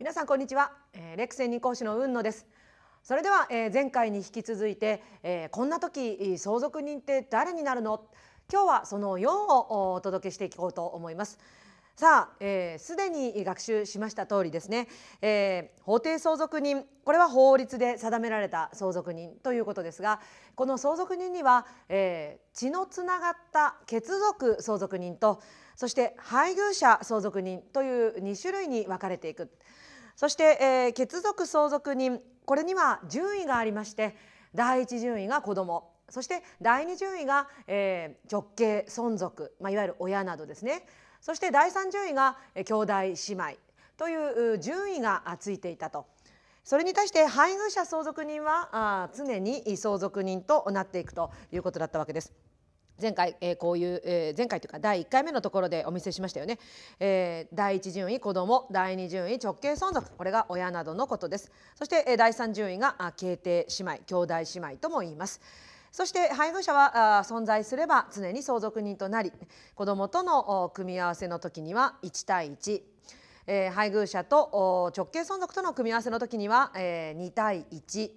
皆さんこんにちは、えー、レクセン二講師の雲野ですそれでは、えー、前回に引き続いて、えー、こんな時相続人って誰になるの今日はその4をお届けしていこうと思いますさあすで、えー、に学習しました通りですね、えー、法定相続人これは法律で定められた相続人ということですがこの相続人には、えー、血のつながった血族相続人とそして配偶者相続人という2種類に分かれていく。そして、えー、血族相続人これには順位がありまして第一順位が子どもそして第二順位が、えー、直系存続、まあ、いわゆる親などですねそして第三順位が兄弟姉妹という順位がついていたと。それに対して配偶者相続人は常に相続人となっていくということだったわけです。前回、えー、こういう、えー、前回というか第1回目のところでお見せしましたよね、えー、第1順位子ども第2順位直系存続これが親などのことですそして、えー、第3順位が慶弟姉妹兄弟姉妹とも言いますそして配偶者は存在すれば常に相続人となり子どもとの組み合わせの時には1対1、えー、配偶者と直系存続との組み合わせの時には、えー、2対1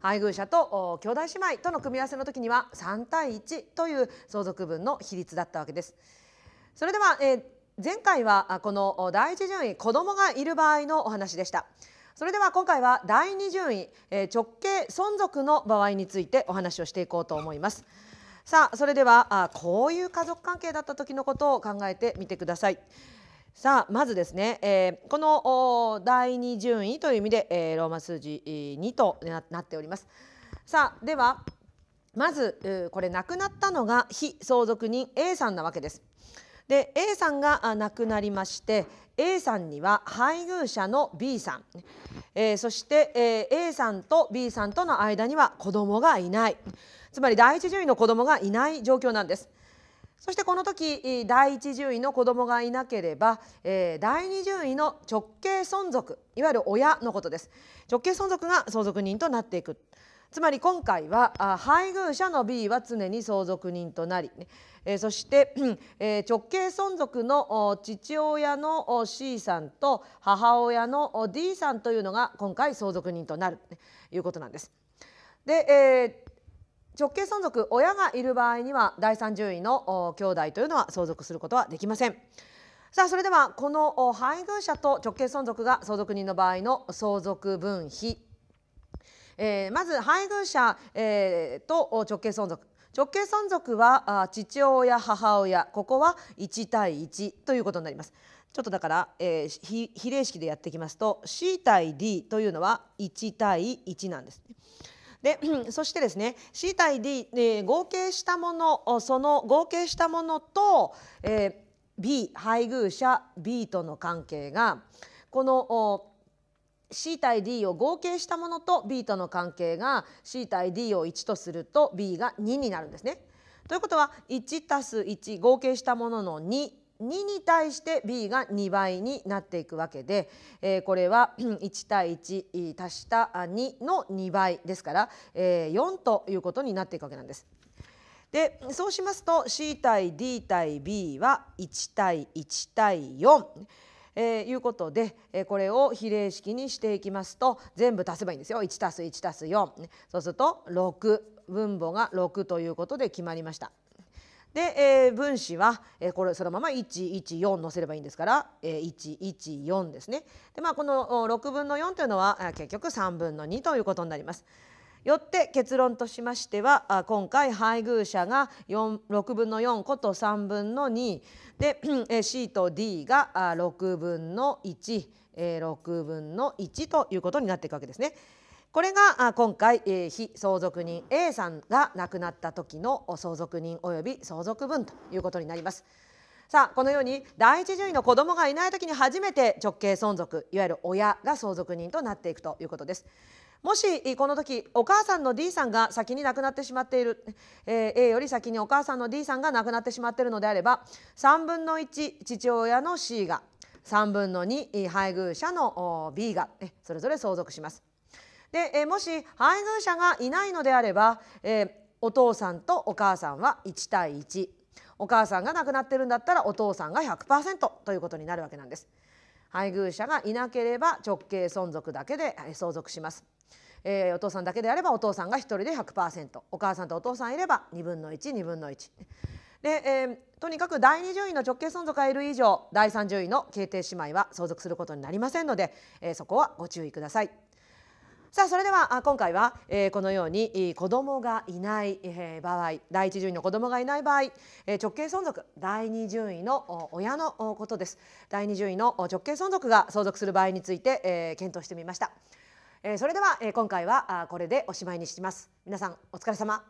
配偶者と兄弟姉妹との組み合わせの時には3対1という相続分の比率だったわけです。それでは、えー、前回はこの第一順位子供がいる場合のお話でした。それでは今回は第二順位、えー、直系存続の場合についてお話をしていこうと思います。さあそれではあこういう家族関係だった時のことを考えてみてください。さあまずですね、えー、この第2順位という意味で、えー、ローマ数字2となっております。さあではまずこれ亡くなったのが非相続人 A さんなわけです。で A さんが亡くなりまして A さんには配偶者の B さん、えー、そして、えー、A さんと B さんとの間には子供がいないつまり第一順位の子供がいない状況なんです。そしてこの時第1位の子どもがいなければ、えー、第2順位の直系存続いわゆる親のことです直系存続が相続人となっていくつまり今回は配偶者の B は常に相続人となり、ねえー、そして、えー、直系存続の父親の C さんと母親の D さんというのが今回相続人となるということなんです。で、えー直系存続親がいる場合には第三順位の兄弟というのは相続することはできません。さあそれではこの配偶者と直系存続が相続人の場合の相続分費、えー、まず配偶者、えー、と直系存続直系存続は父親母親ここは1対1ということになりますちょっとだから、えー、比例式でやっていきますと C 対 D というのは1対1なんですね。で そしてですね C 対 D、えー、合計したものその合計したものと、えー、B 配偶者 B との関係がこの C 対 D を合計したものと B との関係が C 対 D を1とすると B が2になるんですね。ということは1たす1合計したものの2 2に対して B が2倍になっていくわけで、えー、これは1 対1足した2の2倍ですから、えー、4ということになっていくわけなんです。でそうしますと C 対 D 対 B は1対1対4。えー、いうことで、えー、これを比例式にしていきますと全部足せばいいんですよ1足す1足す4、ね、そうすると6分母が6ということで決まりました。で、えー、分子は、えー、これそのまま114乗せればいいんですから、えー、114ですね。でまあこの6分の4というのは結局3分の2ということになります。よって結論としましては今回配偶者が6分の4こと3分の2で C と D が6分の16分の1ということになっていくわけですね。これが今回、えー、相続人 A さんが亡くなった時の相続人及び相続分ということになります。さあこのように第一順位の子供がいない時に初めて直系存続いわゆる親が相続人となっていくということです。もしこの時お母さんの D さんが先に亡くなってしまっている、え A より先にお母さんの D さんが亡くなってしまっているのであれば3分の1父親の C が3分の2配偶者の B がそれぞれ相続します。で、えもし配偶者がいないのであれば、えお父さんとお母さんは1対1お母さんが亡くなってるんだったらお父さんが100%ということになるわけなんです。配偶者がいなければ直系存続だけで相続します。えー、お父さんだけであればお父さんが1人で100%お母さんとお父さんいれば2分の12分の1。で、えー、とにかく第2順位の直系存続がいる以上第3順位の継弟姉妹は相続することになりませんので、えー、そこはご注意ください。さあそれでは今回は、えこのように子供がいない、え場合第一順位の子供がいない場合、え直系存続第二順位の親のことです第二順位の直系存続が相続する場合について、え検討してみました、えそれでは、え今回はあこれでおしまいにします皆さんお疲れ様